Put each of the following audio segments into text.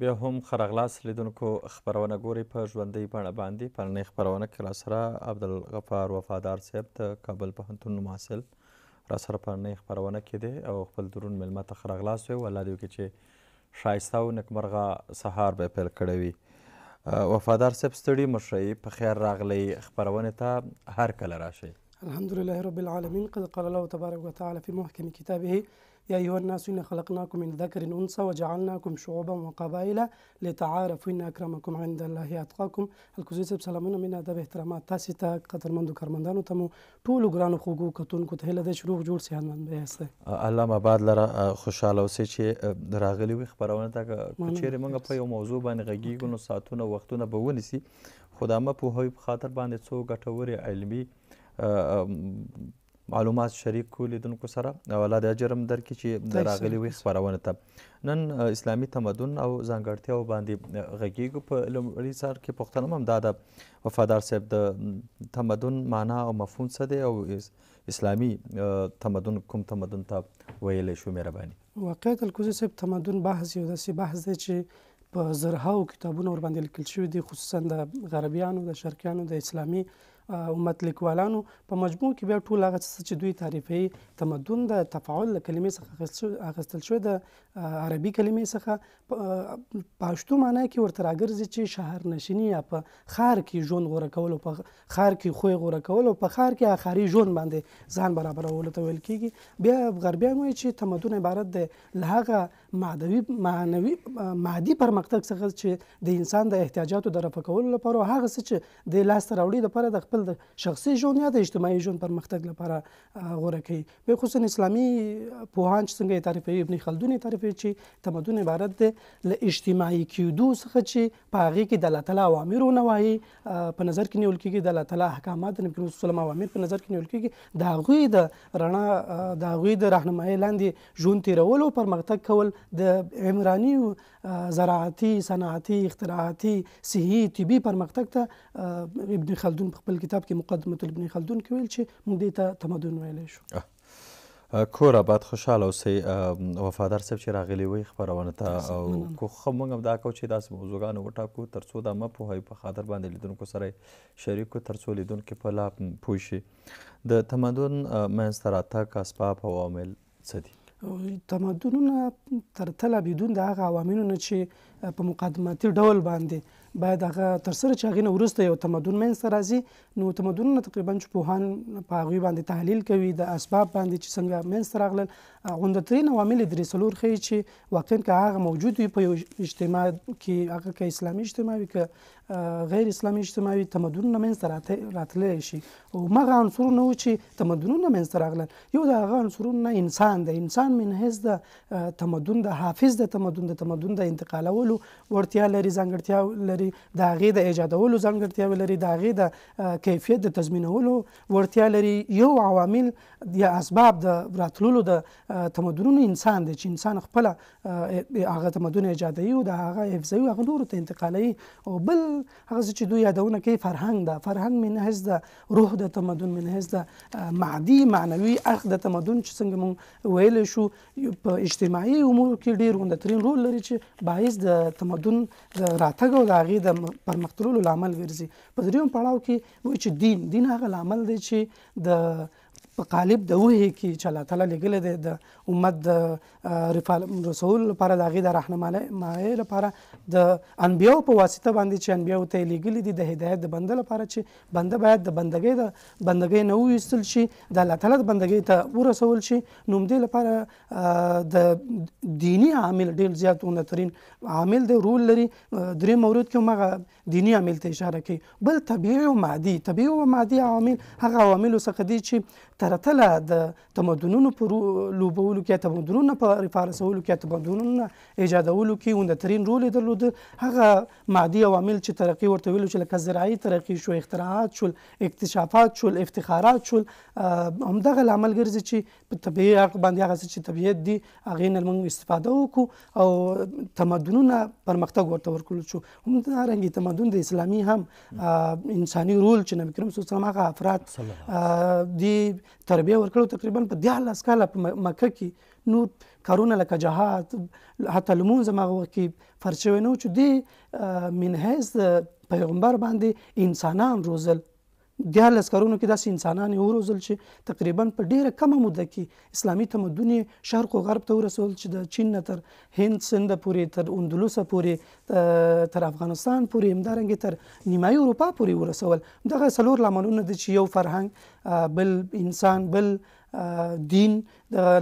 بیا هم خرغلاس لیدونکو خبرونه ګوري په ژوندۍ بڼه باندې په نننۍ خبرونه کې راسره عبدالغفار وفادار صاحب د کابل پوهنتون محصل راسره په نننۍ خپرونه کې دی او خپل درون میلمه ته خرغلاس وی والله دې وکړي چې ښایسته او نکمرغه سهار به پیل کړی وي وفادار صاحب ستړي مشئ په خیر راغلی خپرونې ته هر کله راشئ الحمد لله رب العالمين قد قال الله تبارك وتعالى في محكم كتابه يا أيها الناس إنا خلقناكم من ذكر أنثى وجعلناكم شعوبا وقبائل لتعارفوا إن أكرمكم عند الله أتقاكم الکوزي صاحب سلامونه مینه ادب احترامات تاسو ته قدرمنو کارمندانو ته مو ټولو ګرانو خوګو کتونکو ته له شروع جوړ سي هان به هسته علامه آباد لره خوشاله اوسې چې راغلي وي خبرونه تا چیرې موږ په یو موضوع باندې غږیږو نو ساتونه وختونه به ونیسي خدامه په هوی په خاطر باندې څو ګټوري علمي معلومات شریک کو لیدونکو سره او الله د اجر هم درکړي چې راغلي وي خپرونه ته نن اسلامي تمدن او ځانګړتیاو باندې غږیږو په لومړي سر کې پوښتنه هم دا ده وفادار صاحب د تمدن معنا او مفهوم څه دی او اسلامي تمدن کوم تمدن ته ویلی شو مهرباني واقعیت الکوزي صاحب تمدن بحث یو داسې بحث دی چې په زرهاو کتابونه ور باندې لیکل شوي دي خصوصا د غربیانو د شرقیانو د اسلامي امت لیکوالانو په مجموع کې بیا ټول هغه څه چې دوی تعریفي تمدن د تفاعل کلمې څخه اخیستل شوی د عربي کلمې څخه پښتو معنی کې ورته راګرځي چې شهر نشینی یا په خار کې ژوند غوره کول او په خار کې خوې غوره کول او په خار کې اخري ژوند باندې ځان برابرول ته ویل کیږي بیا غربیان وایي چې تمدن عبارت دی له هغه مادوي معنوي مادي پرمختګ څخه چې د انسان د احتیاجاتو د رفع کولو لپاره هغه څه چې د لاسته راوړي لپاره د خپل د شخصي ژوند یا د اجتماعي ژوند پرمختګ لپاره غوره کوي به خصوصا اسلامي پوهان چې څنګه تعریفوي ابن خلدون تعریفوي چې تمدن عبارت دی له اجتماعي کېدو څخه چې په هغې کې د الله تعالی اوامر ونوایي په نظر کې نیول کېږي د الله تعالی احکامات د نبي وسلم اوامر په نظر کې نیول کېږي د هغوی د رڼا د هغوی د رهنمایۍ لاندې ژوند تېرول او پرمختګ کول د عمراني زراعتي صنعتي اختراعاتي صحي طبي پرمختګ ته ابن خلدون په خپل کتاب کې مقدمه ابن خلدون کې ویل چې موږ دې ته تمدن ویلی شو کور آباد خوشحاله اوسئ وفادار صاحب چې راغلی وی خپرونه ته او خو موږ هم دا کو چې داسې موضوعګانو وټاکو تر څو دا مه پوهوي په خاطر باندې لیدونکو سره شریک کړو تر څو لیدونکي په لا پوه شي د تمدن منځته راتګ اسباب او عوامل څه دي تمدنونه تر تله بدون د هغه عواملو نه چې په مقدماتي ډول باندې باید هغه تر سره چې هغې نه وروسته یو تمدن منځته راځي نو تمدنونه تقریبا چې پوهان په هغوی باندې تحلیل کوي د اسباب باندې چې څنګه منځته راغلل غوندترین عوامل یې درې څلور ښیي چې واقعا که هغه موجود وي په یو اجتماع کې هغه که اسلامي اجتماع وي که غیر اسلامي اجتماع وي تمدنونه منځته راتللی شي او هغه عنصرونه وو چې تمدنونه منځته راغلل یو د هغه عنصرونه انسان دی انسان من حیث د تمدن د حافظ د تمدن د تمدن د انتقالولو کولو وړتیا لري ځانګړتیا لري د هغې د ایجادولو ځانګړتیا لري د هغې د کیفیت د تضمینولو وړتیا لري یو عوامل یا اسباب د راتللو د تمدنونو انسان دی چې انسان خپله هغه تمدن ایجادوي او د هغه حفظوي هغه نورو ته انتقالوي او بل هغه څه چې دوی یادونه کوي فرهنګ ده فرهنګ من حیث د روح د تمدن من حیث د معدي معنوي اړخ د تمدن چې څنګه مونږ ویلی شو په اجتماعي امور کې ډېر غوندترین رول لري چې باعث د د تمدن د راتګ او د هغې د پرمختللو لامل ګرځي په درېیم پړاو کې وایي چې دین دین هغه لامل دی چې د په قالب د وحي کې چې الله تعالی لګل دی د امت د رسول لپاره د هغه د رهنمای لپاره د انبیو په واسطه باندې چې انبیو ته لګل دي د هدایت د بنده لپاره چې بنده باید د بندګۍ د بندګۍ نه وېستل شي د الله تعالی د بندګۍ ته ورسول شي نو دې لپاره د دینی عامل ډیر زیاتونه ترين عامل د رول لري درې مورود کې موږ دینی عامل ته اشاره کوي بل طبيعي او مادي طبيعي او مادي عوامل هغه عوامل څخه دي چې ترتله د تمدنونو په لوبولو کې تمدنونو په رفارسولو کې تمدنونو ایجادولو کې اوندترین رول یې درلود هغه مادي عوامل چې ترقي ورته ویلو چې لکه زراعي ترقي شو اختراعات شول اکتشافات شول افتخارات شول همدغه لامل ګرځي چې په طبیعي اړخ باندې هغه چې طبیعت دي هغې نه موږ استفاده وکړو او تمدنونه پرمختګ ورته ورکړو شو همدارنګې تمدن د اسلامي هم انساني رول چې نبي کریم صلی الله علیه وسلم هغه افراد دي تربیه ورکړو تقریبا په دیارلس کاله په مکه کې نور کارونه لکه جهاد حتی لمونځ هم هغه وخت کې فرض شوی نه و چې دې منحیث پیغمبر باندې انسانان روزل د لسکرونو کې داسې انسانان وروزل چې تقریبا په ډیره کمه موده کې اسلامي تمدن شرق او غرب ته ورسول چې د چین نه تر هند سند پورې تر اندلس پورې تر افغانستان پورې همدارنګ تر نیمایي اروپا پورې ورسول دغه سلور لاملونه د چې یو فرهنګ بل انسان بل دین د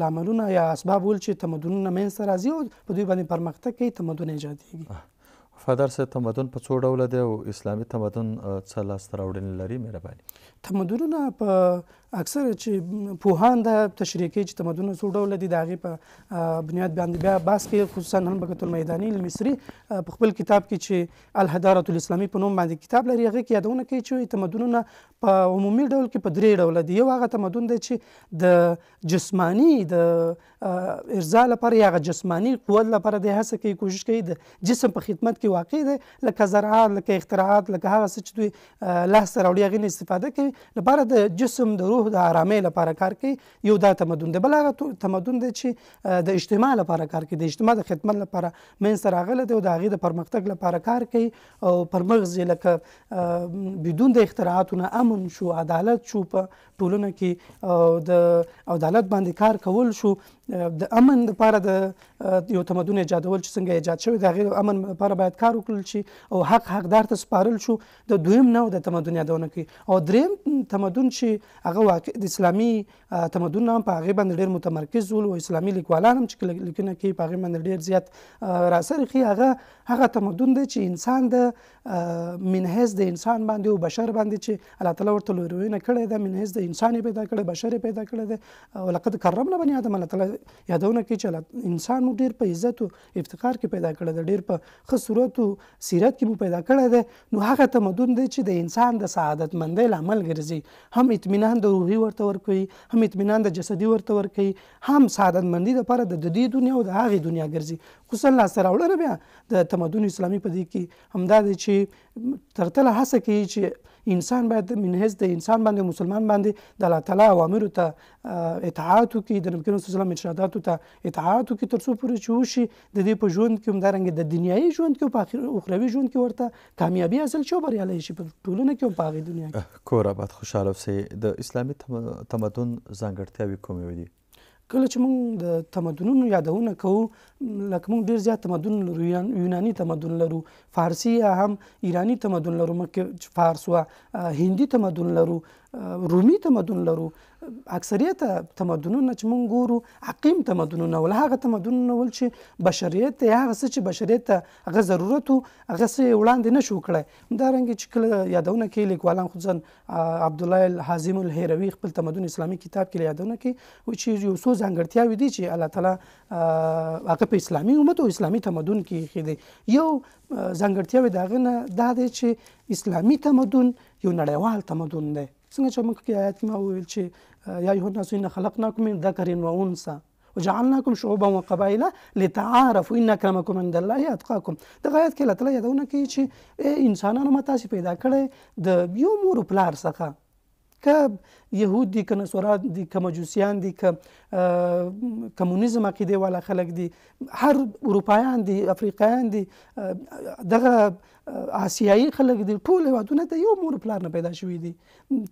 لاملونه یا اسباب ول چې تمدنونه منځ راځي او په دوی باندې پرمختګ کوي تمدن ایجادېږي وفادار صاحب تمدن په څو ډوله دی او اسلامي تمدن څه لاسته راوړنې لري مهرباني تمدنونه په اکثر چې پوهان دا تشریح کوي چې تمدنونه څو ډوله دي د هغې په بنیاد باندې بیا بحث کوي خصوصا هم بقت المیداني المصري په خپل کتاب کې چې الهدارة الاسلامي په نوم باندې کتاب لري هغې کې یادونه کوي چې تمدنونه په عمومي ډول کې په درې ډوله دي یو هغه تمدن دی چې د جسمانی د ارضا لپاره یا هغه جسمانی قوت لپاره دی هڅه کوي کوشش کوي د جسم په خدمت کې واقع دی لکه زراعت لکه اختراعات لکه هغه څه چې دوی لاسته راوړي هغې نه استفاده کوي لپاره د جسم د روح د آرامۍ لپاره کار کوي یو دا تمدن دی بل هغه تمدن دی چې د اجتماع لپاره کار کوي د اجتماع د خدمت لپاره منځته راغلی دی او د هغې د پرمختګ لپاره کار کوي او پرمغز یې لکه بدون د اختراعاتو نه امن شو عدالت شو په ټولنه کې د عدالت باندې کار کول شو د امن لپاره د یو تمدن ایجادول چې څنګه ایجاد شوی د هغې امن لپاره باید کار وکړل شي او حق حقدار ته سپارل شو د دویم نو د تمدن یادونه کوي او دریم تمدن چې هغه واقع د اسلامي تمدن هم په هغې باندې ډېر متمرکز ول او اسلامي لیکوالان هم چې لیکنه کوي په هغې باندې ډېر زیات راڅرې ښي هغه هغه تمدن دی چې انسان د منحیز د انسان باندې او بشر باندې چې الله تعالی ورته لورینه کړې ده منحیز د انسان پیدا کړی بشر پیدا کړی دی ولقد کرمنا بني آدم الله تعالی یادونه کوي چې انسان نو ډیر په عزت او افتخار کې پیدا کړی دی ډیر په ښه صورت او سیرت کې مو پیدا کړی دی نو هغه تمدن دی چې د انسان د سعادت مندۍ لامل ګرځي هم اطمینان د روحي ورته ورکوي هم اطمینان د جسدي ورته ورکوي هم سعادت مندۍ لپاره د دې دنیا او د هغې دنیا ګرځي خو سل لاسته راوړنه بیا د تمدن اسلامي په دې کې همدا دی چې ترتله هڅه کوي چې انسان باید منحز د انسان باندې مسلمان باندې د الله تعالی اوامرو ته اطاعت وکړي د نبی کریم صلی الله علیه وسلم ارشاداتو ته اطاعت وکړي تر څو پورې چې وشي د دې په ژوند کې همدارنګه د دنیایي ژوند کې او په اخروي ژوند کې ورته کامیابی حاصل شي او بریالی شي په ټولنه کې او په هغې دنیا کې کور آباد خوشحال اوسئ د اسلامي تمدن ځانګړتیاوې کومې دي کله چې موږ د تمدنونو یادونه کوو لکه موږ ډېر زیات تمدن لرو یوناني تمدن لرو فارسی هم ایرانی تمدن لرو مکه فارس وه هندي تمدن لرو رومي تمدن لرو اکثریت تمدنونه چې مونږ ګورو عقیم تمدنونه ول هغه تمدنونه ول چې بشریت یا هغه چې بشریت هغه ضرورت هغه سه وړاندې نه شو کړی دا رنګ چې کله یادونه کې لیکوالان خو ځن عبد الله الحازم الهروي خپل تمدن اسلامي کتاب کې یادونه کې و چې یو څو ځانګړتیاوې دي چې الله تعالی هغه په اسلامي امت او اسلامي تمدن کې خې دي یو ځانګړتیاوې دا غنه دا دي چې اسلامي تمدن یو نړیوال تمدن دی څنګه چې موږ کې آیات کې ما وویل چې یا ایه الناس ان خلقناکم من ذکر و انثى وجعلناكم شعوبا وقبائل لتعارفوا ان اكرمكم عند الله اتقاكم د غایت کې لته یادونه کوي چې انسانانو متا سي پیدا کړي د یو مور پلار څخه ک يهود دي که نصورا دي که مجوسیان دي که کمونیزم عقیده والا خلک دي هر اروپایان دي افریقایان دي دغه آسیایي خلک دي ټول هیوادونه د یو مور پلار نه پیدا شوي دي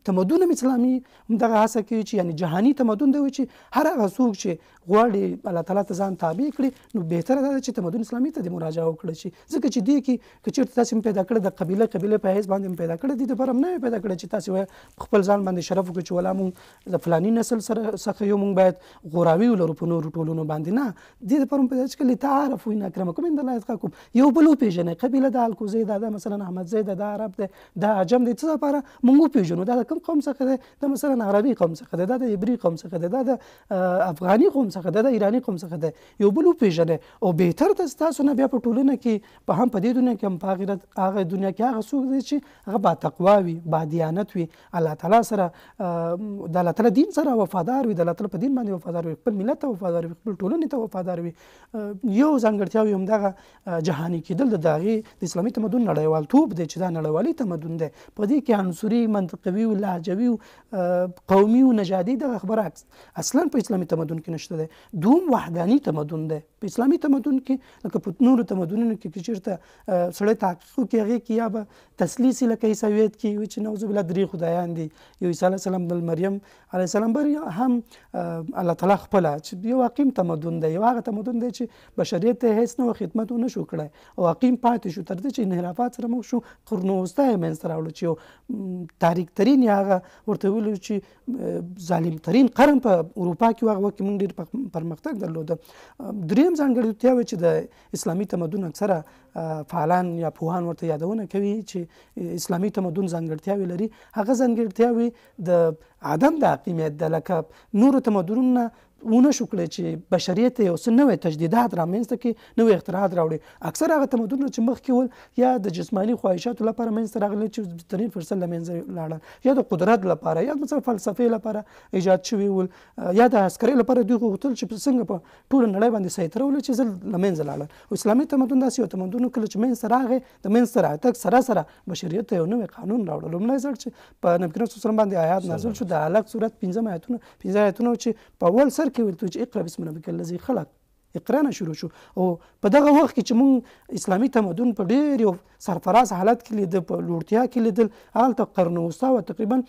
تمدن اسلامي دغه هڅه کوي چې یعنی جهاني تمدن دی چې هر هغه څوک چې غواړي الله تعالی ته ځان تابع کړي نو بهتره ده چې تمدن اسلامي ته د مراجعه وکړي شي ځکه چې دی کې که چېرته تاسو پیدا کړی د قبیله قبیله په حیث باندې پیدا کړی دي د برم نه پیدا کړی چې تاسو خپل ځان باندې شرف وکړي چې ولا مونږ د فلاني نسل سره څخه یو مونږ باید غوراوي ولرو په نورو ټولنو باندې نه دې لپاره مونږ پیدا چې لتعارفوا ان اکرمکم عند الله اتقاکم یو بل وپېژنئ قبیله د الکوزی دا, دا مثلا احمد زید دا عرب دی دا عجم دی څه لپاره مونږ وپېژنو دا د کوم قوم څخه دی دا مثلا عربي قوم څخه دی دا د عبري قوم څخه دی دا د افغاني قوم څخه دی د ایراني قوم څخه دی یو بل وپېژنئ او بهتر تاسو نه بیا په ټولنه کې په هم په دې دنیا کې هم په آخرت هغه دنیا کې هغه څوک دی چې هغه با تقوا وي با دیانت وي الله تعالی سره د الله تعالی دین سره وفادار وي د الله تعالی په دین باندې وفادار وي خپل ملت ته وفادار وي خپل ټولنې ته وفادار وي یو ځانګړتیا هم دغه جهاني کېدل د داغې د اسلامي تمدن نړیوالتوب دی چې دا نړیوالي تمدن دی په دې کې عنصري منطقوي او لهجوي قومي او نژادي دغه خبره اصلا په اسلامي تمدن کې نشته دی دوم وحداني تمدن دی په اسلامي تمدن کې لکه په نورو تمدنونو کې چیرته سړی تحقیق کوي هغه کې یا به تسلیسي لکه عیسویت کې چې نوزو بلا درې خدایان دي یو عیسی علیه السلام د مریم علی السلام بر هم الله تعالی خپل چې یو حکیم تمدن دی یو هغه تمدن دی چې بشریت ته هیڅ نو خدمت نه شو کړای او حکیم پاتې شو تر دې چې انحرافات سره مخ شو قرن وسطه یې منځ راوړل چې تاریخ ترین هغه ورته ویل چې ظالم ترین قرن په اروپا کې هغه وخت موږ ډیر پرمختګ درلود دریم ځانګړتیا و چې د اسلامي تمدن اکثره فعالان یا پوهان ورته یادونه کوي چې اسلامي تمدن ځانګړتیاوې لري هغه ځانګړتیاوې د عدم د حاکمیت د لقب نورو تمدنونه ونه شو کړی چې بشریت یو څه نوې تجدیدات رامنځته کړي نوې اختراعات راوړي اکثر هغه تمدنونه چې مخکې ول یا د جسمانی خواهشاتو لپاره منځته راغلي چې بهترین فرصت له منځه لاړل یا د قدرت لپاره یا مثلا فلسفې لپاره ایجاد شوي ول یا د عسکرۍ لپاره دوی غوښتل چې څنګه په ټوله نړۍ باندې سیطره ولري چې زل له منځه لاړل او اسلامي تمدن داسې یو تمدن کله چې منځته راغی د منځته راتګ سره سره بشریت ته یو نوې قانون راوړل لومړی ځل چې په نبي کریم صلی الله علیه وسلم باندې آیات نازل شو د الګ صورت پنځم آیاتونه پنځه آیاتونه چې په اول سر اختیار کې ورته چې اقرا بسم ربک الذی خلق اقرانه شروع شو او په دغه وخت کې چې مونږ اسلامي تمدن په ډېر یو سرفراز حالت کې لید په لوړتیا کې لیدل هغه قرن وسطا او تقریبا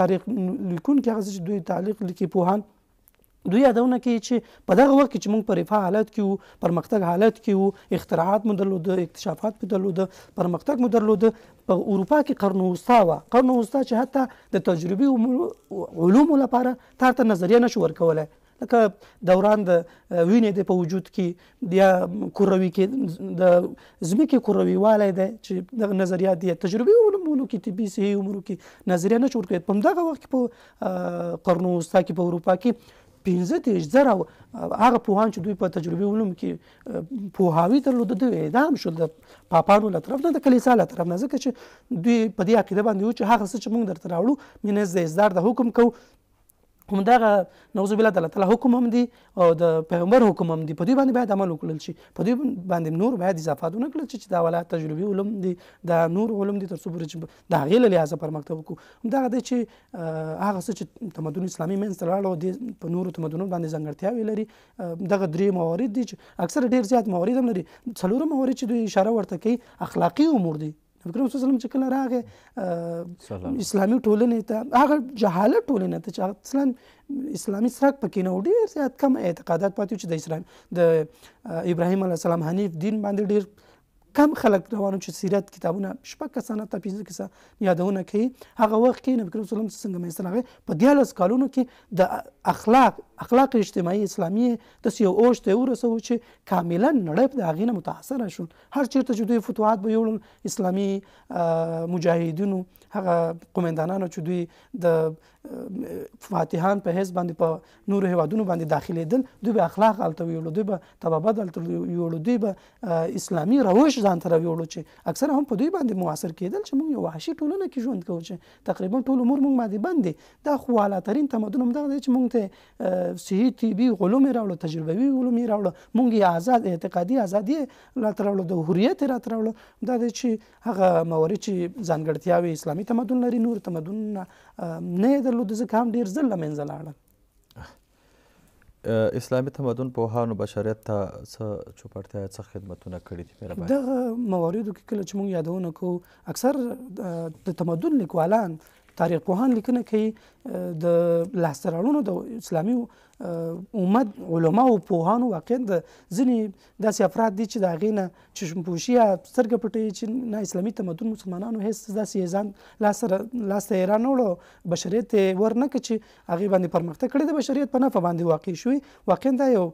تاریخ لیکون کې هغه چې دوی تعلیق لیکي پوهان دوی یادونه کوي چې په دغه وخت کې چې موږ په رفاه حالت کې وو پرمختګ حالت کې وو اختراعات مو درلوده اکتشافات مو درلوده پرمختګ مو درلوده په اروپا کې قرن وسطا وه قرن وسطا چې حتی د تجربي علومو لپاره تا ته نظریه نشو ورکولی لکه دوران د وینې د په وجود کې د کوروي کې د ځمکې کوروي والی دی چې د نظریات دي تجربي علومو کې طبي صحي امورو کې نظریه نه چور کوي په دغه وخت کې په قرن وسطا کې په اروپا کې 15 دیش زره هغه پوهان چې دوی په تجربه علوم کې پوهاوی درلود د اعدام شو د پاپانو له طرف نه د کلیسا له طرف نه ځکه چې دوی په دې عقیده باندې و چې هغه څه چې موږ درته راوړو مینه د اصدار د حکم کو همدغه نوذ بالله تعالی تعالی حکم هم دی او د پیغمبر حکم هم دی په دې باندې باید عمل وکړل شي په دې باندې نور باید اضافاتونه کړل شي چې دا ولا تجربي علوم دي دا نور علوم دي تر څو پورې دا غیله لحاظ پر مکتب کو همدغه دی چې هغه څه چې تمدن اسلامي منځ لاړو دي په نورو تمدنونو باندې ځانګړتیاوې لري دغه درې موارد دي چې اکثر ډیر زیات موارد هم لري څلور موارد چې دوی اشاره ورته کوي اخلاقی امور دي نبی کریم صلی الله علیه وسلم چې کله راغی اسلامي ټولنې ته هغه جهالت ټولنې ته چې اصلا اسلامي څرک پکې نه ډیر زیات کم اعتقادات پاتې چې د اسلام د ابراهیم علیه السلام حنیف دین باندې ډیر کم خلک روانو چې سیرت کتابونه شپږ کسانه ته پنځه کسه یادونه کوي هغه وخت کې نبی کریم صلی الله علیه وسلم څنګه مثلا هغه په دیالس کالونو کې د اخلاق اخلاق اجتماعي اسلامي د یو اوج ته ورسو چې کاملا نړۍ په هغه نه متاثر شون هر چیرته چې دوی فتوحات به یوړل اسلامي مجاهدینو هغه قومندانانو چې دوی د فاتحان په هیڅ باندې په نورو هوادونو باندې داخليدل دوی به اخلاق الته ویول دوی به تبابت الته ویول دوی به اسلامي روش ځان تر ویول چې اکثر هم په دوی باندې موثر کېدل چې موږ یو وحشي ټولنه کې ژوند کوو چې تقریبا ټول عمر موږ باندې باندې دا خو حالاترین تمدن هم دغه چې موږ ته صحي طبي علوم راوړو تجربوي علوم راوړو موږ یې آزاد اعتقادي ازادي لا ترولو د حریت را ترولو دا چې هغه موارد چې ځانګړتیاوي اسلامي اسلامي تمدن لري نور تمدن نه یې درلود ځکه هم ډېر ځل له منځه لاړل اسلامي تمدن پوهانو بشریت ته څه چوپړتیا څه خدمتونه کړي دي مهرباني دغه مواردو کې کله چې موږ یادونه کوو اکثر د تمدن لیکوالان تاریخ پوهان لیکنه کوي د لاسته راوړنو د اسلامي اومد علما او پوهانو واقع د ځینې داسې افراد دي چې د هغې نه چشمپوشي یا سترګه پټوي چې نه اسلامي تمدن مسلمانانو هېڅ داسې ځان لاسته یې رانوړو بشریت یې ور نه کړه چې هغې باندې پرمختګ کړی د بشریت په نفع باندې واقع شوي واقعا دا یو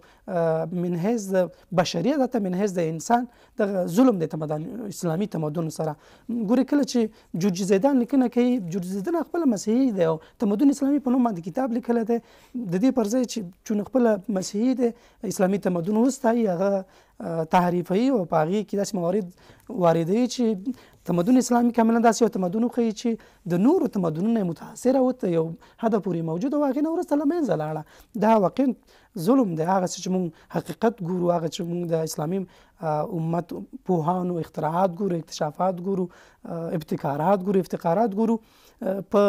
منحیز د بشریت حتی منحیز د انسان د ظلم د تمدن اسلامي تمدن سره ګورې کله چې جورج زیدان لیکنه کوي جورج زیدان خپله مسیحي دی او تمدن اسلامي په نوم باندې کتاب لیکلی دی د دې پر ځای چې چون خپل مسیحي دی اسلامي تمدن وستایي هغه تحریفوي او په هغې کې داسې موارد واردوي چې تمدن اسلامي کاملا داسې یو تمدن وښیي چې د نورو تمدنونو یې متاثره و ته یو حده پورې موجود او هغې نه وروسته له منځه لاړه دا واقعا ظلم دی هغه چې موږ حقیقت ګورو هغه چې موږ د اسلامي امت پوهانو اختراعات ګورو اکتشافات ګورو ابتکارات ګورو افتقارات ګورو په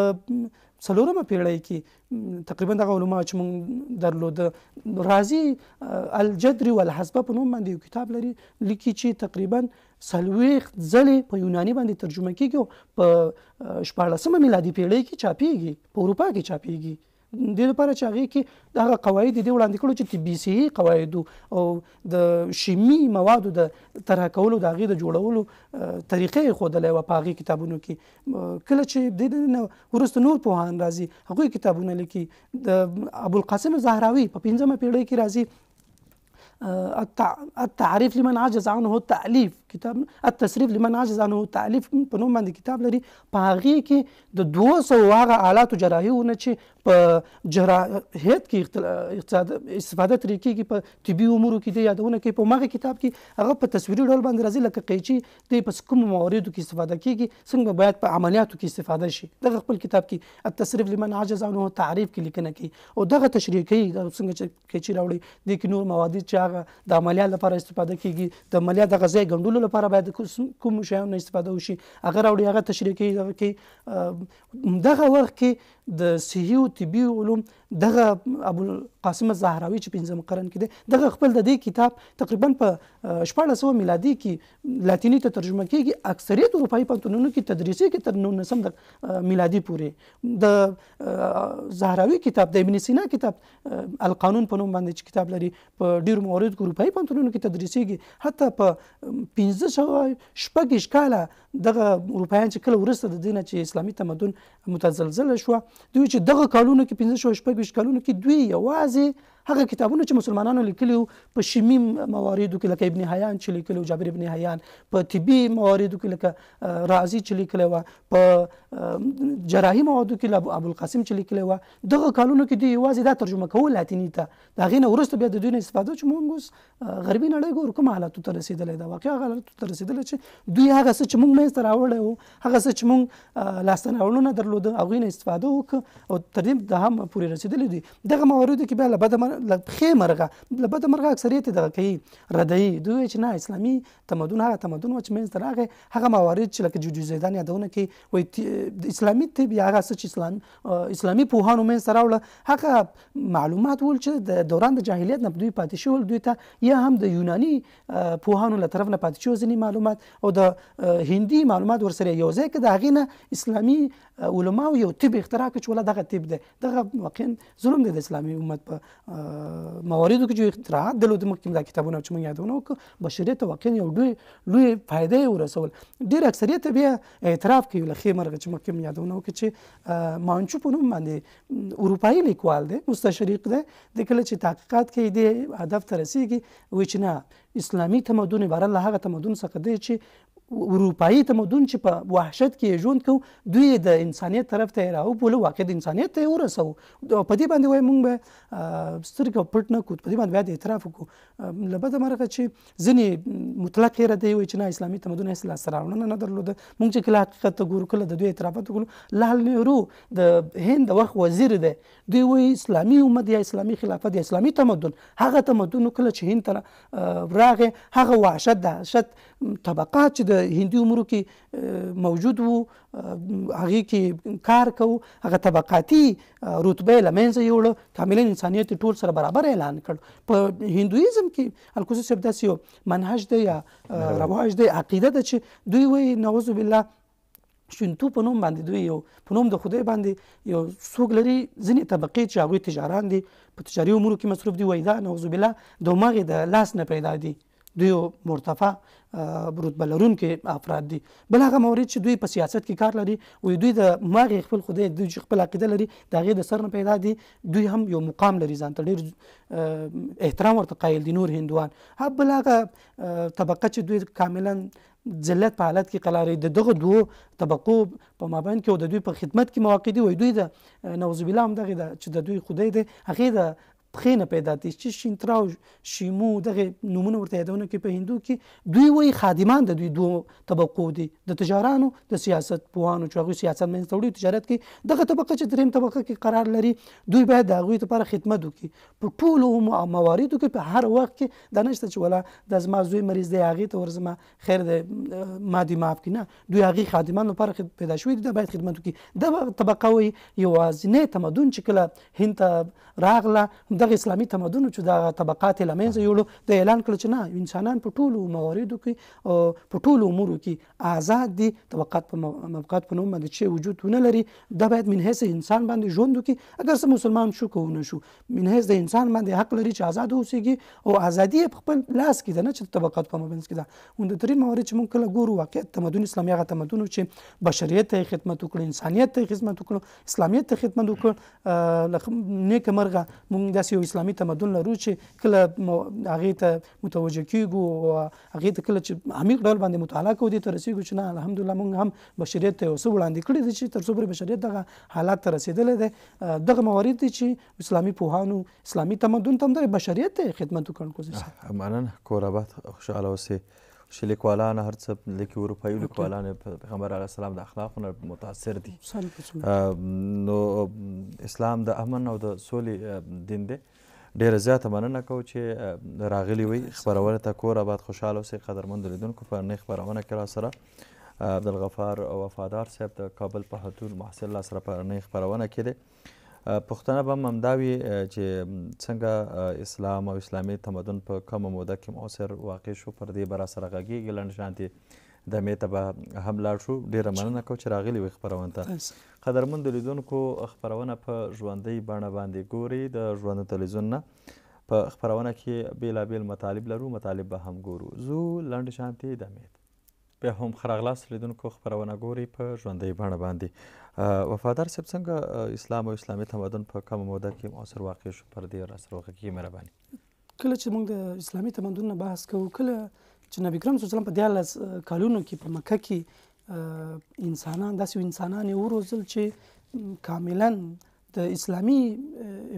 څلورمه پیړۍ کې تقریبا دغه علما چې موږ درلود رازي الجدر والحسبه په نوم باندې یو کتاب لري لیکي چې تقریبا څلوېخت ځلې په یوناني باندې ترجمه کیږي او په شپاړسمه میلادي پیړۍ کې چاپیږي په اروپا کې چاپیږي د دې لپاره چې هغه کې دغه قواعد دی وړاندې کړو چې طبي سي قواعد او د شیمی موادو د طرح کولو د هغه د جوړولو طریقې خو د لوي پاغي کتابونو کې کله چې د دې ورست نور په هان راځي هغه کتابونه لیکي د ابو القاسم زهراوي په 15مه پیړۍ کې راځي التعريف لمن عجز عنه التألیف کتاب التسریف لمن عجز عنه التألیف په نوم باندې کتاب لري په هغه کې د 200 هغه آلات جراحیونه چې په جراحیت کې اقتصاد استفاده طریقې کې په طبي امور کې د یادونه کې په ماغه کتاب کې هغه په تصویري ډول باندې راځي لکه قیچي د پس کوم مواردو کې استفاده کیږي څنګه باید په عملیاتو کې استفاده شي دغه خپل کتاب کې التسریف لمن عجز عنه التعریف کې لیکنه کوي او دغه تشریح کوي څنګه چې قیچي راوړي د نور مواد چې هغه د عملیات لپاره استفاده کیږي د عملیات د غذای ګندلو لپاره باید کوم شیانو استفاده وشي هغه راوړي هغه تشریح کوي دغه کې دغه وخت کې د صحي او طبي علوم دغه ابو القاسم الزهراوي چې پنځم قرن کې دی دغه خپل د دې کتاب تقریبا په 1400 میلادي کې لاتینی ته ترجمه کیږي اکثریت اروپایي پنتونونو کې تدریسي کې تر 19 د میلادي پورې د زهراوي کتاب د ابن سینا کتاب القانون په نوم باندې کتاب لري په ډیرو مغرب ګروپای پانتونونو کې تدریسيږي حتی په 15 شوه شپږ اشکاله دغه اروپایان چې کله ورسته د دینه چې اسلامي تمدن متزلزل شو دوی چې دغه کالونو کې 15 شوه شپږ اشکالونو کې دوی یوازې هغه کتابونه چې مسلمانانو لیکلي په شیمی مواردو کې لکه ابن حیان چې لیکلي جابر ابن حیان په طبي مواردو کې لکه رازی چې لیکلی و په جراحي موادو کې ابو القاسم چې لیکلی و دغه کالونو کې دوی یوازې دا ترجمه کول لاتینی ته د هغې نه وروسته بیا د دوی نه استفاده چې موږ اوس غربي نړۍ ګورو کوم حالاتو ته رسېدلی ده واقعي هغه حالاتو ته رسېدلی چې دوی هغه څه چې موږ منځته راوړی وو هغه څه چې موږ لاسته راوړنه درلوده هغوی نه استفاده وکړه او تر دې د هم پورې رسېدلی دي دغه مواردو کې بیا له بده لخې مرغه لبد مرغه اکثریت دغه کوي ردی دوی چې نه اسلامي تمدن هغه تمدن چې منځ دراغه هغه موارد چې لکه جوجو زیدان یادونه کوي وای اسلامي طب یا هغه څه چې اسلام اسلامي پوهانو منځ راوړل هغه معلومات ول چې د دوران د جاهلیت نه دوی پاتې شول دوی ته یا هم د یوناني پوهانو له طرف نه پاتې شو ځینی معلومات او د هندي معلومات ورسره یو ځای کې د هغې نه اسلامي علماو یو طب اختراع کړ چې ولا دغه طب دی دغه واقعا ظلم دی د اسلامي امت په مواردو کې چې اختراعات درلود مخکې دا کتابونه چې موږ یادونه وکړو بشریت واقعا یو لوی لوی فایده ورسول ډیر اکثریت بیا اعتراف کوي لخي مرغه چې مخکې یادونه وکړو چې مانچو په نوم باندې اروپایي لیکوال دی مستشرق دی د کله چې تحقیقات کوي د هدف ته رسیږي وي چې نه اسلامي تمدن عبارت له هغه تمدن څخه دی چې اروپایي تمدن چې په وحشت کې ژوند کو دوی د انسانیت طرف ته راو بوله واقع د انسانیت ته ورسو په دې باندې وای مونږ به سترګې پټ نه کو په دې باندې باید اعتراف وکړو لبد مرغه چې ځنی مطلق هر دی چې نه اسلامي تمدن اصل سراونه نه درلود مونږ چې کله حقیقت ګور کله د دوی اعترافات وکړو لال نهرو د هند وخت وزیر دی دوی وای اسلامي امت یا اسلامي خلافت یا اسلامي تمدن هغه تمدن کله چې هند ته راغی هغه وحشت ده شت طبقات چې د هندي امورو کې موجود وو هغې کې کار کو هغه طبقاتي رتبه یې له منځه یوړه کاملا انسانیت ټول سره برابر اعلان کړ په هندویزم کې الکوزي صاحب داسې یو منهج دی یا رواج دی عقیده ده چې دوی وایي نعوذ بالله شینتو په نوم باندې دوی یو په نوم د خدای باندې یو څوک لري ځینې طبقې چې هغوی تجاران دي په تجاري امورو کې مصروف دي وایي دا نعوذ بالله دماغ د لاس نه پیدا دي دوی مرتفع رتبه لرونکي افراد دي بل هغه مورید چې دوی په سیاست کې کار لري وي دوی د ماغه خپل خدای دوی چې خپل عقیده لري دا غي د سر نه پیدا دي دوی هم یو مقام لري ځان ته ډیر احترام ورته قایل دي نور هندوان هب بل هغه طبقه چې دوی کاملا ذلت په حالت کې قلاري د دغه دوو طبقو په مابین کې او د دوی په خدمت کې مواقع دي وي دوی د نوذ بالله هم دغه چې د دوی خدای دی هغه د پخینه پیدا دي چې شینتراو شیمو دغه نمونه ورته یادونه کې په هندو کې دوی وای خادمان د دوی دوه طبقو دي د تجارانو د سیاست پوهانو چې هغه سیاست منځ ته وړي تجارت کې دغه طبقه چې دریم طبقه کې قرار لري دوی باید د هغوی لپاره خدمت وکړي په ټولو مواردو کې په هر وخت کې دا نشته چې ولا د زما زوی مریض دی هغې ته ورزما خیر دی ما دې معاف کړي نه دوی هغې خادمان لپاره پیدا شوي دي دا باید خدمت وکړي دغه طبقه وایي یوازینی تمدن چې کله هند ته راغله دغه اسلامي تمدن چې د طبقات لمنځه یوړو د اعلان کړ چې نه انسانان په ټولو مواردو کې او په ټولو امورو کې آزاد دي طبقات په مبقات په نوم باندې چې وجود ونه لري د باید من هیڅ انسان باندې ژوند وکړي اگر سم مسلمان شو کو نه شو من هیڅ د انسان باندې حق لري چې آزاد اوسيږي او ازادي په خپل لاس کې ده نه چې طبقات په مبنس کې ده اون د ترين موارد چې مونږ کله ګورو واقعیت تمدن اسلامي هغه تمدن چې بشریت ته خدمت وکړي انسانيت ته خدمت وکړي اسلامیت ته خدمت وکړي لکه نیک مرغه مونږ داسې داسې یو اسلامي تمدن لرو چې کله هغې ته متوجه کیږو او هغې ته کله چې عمیق ډول باندې مطالعه کوو دې ته رسېږو چې نه الحمدلله موږ هم بشریت ته یو څه وړاندې کړي دي چې تر څو پورې بشریت دغه حالات ته رسېدلی دی دغه موارد دي چې اسلامي پوهانو اسلامي تمدن ته هم د بشریت ته خدمت وکړونکو زه همانن کور آباد خوشحاله اوسئ چې لیکوالان هر څه لیکي اروپایي لیکوالان پیغمبر علیه السلام د اخلاقو نه متاثر دي نو اسلام د امن او د سولې دین دی ډیره زیاته مننه کوم چې راغلی وي خبرونه ته کور آباد خوشاله اوسئ قدرمند لیدونکو په نه خبرونه کې را سره عبدالغفار وفادار صاحب د کابل پوهنتون محصل را سره په نه خبرونه کې دی پښتنه به هم همدا وي چې څنګه اسلام او اسلامي تمدن په کمه موده کې مؤثر واقع شو پر دې به راسره غږېږي لنډ شانتې د مې ته به هم لاړ شو ډېره مننه کوم چې راغلي وي خپرونې ته قدرمندو لیدونکو خپرونه په ژوندۍ بڼه باندې ګوري د ژوند تلویزیون نه په خپرونه کې بیلابیل مطالب لرو مطالب به هم ګورو زو لنډ شانتې د مې بیا هم خراغلاس لیدونکو خپرونه ګوري په ژوندۍ بڼه باندې وفادار صاحب څنګه اسلام او اسلامي تمدن په کم موده کې مؤثر واقع شو پر دې را سره حقیقي مهرباني کله چې موږ د اسلامي تمدن نه بحث کوو کله چې نبی کریم صلی الله علیه وسلم په دیالس کالونو کې په مکه کې انسانان داسې انسانان یې وروزل چې کاملا د اسلامي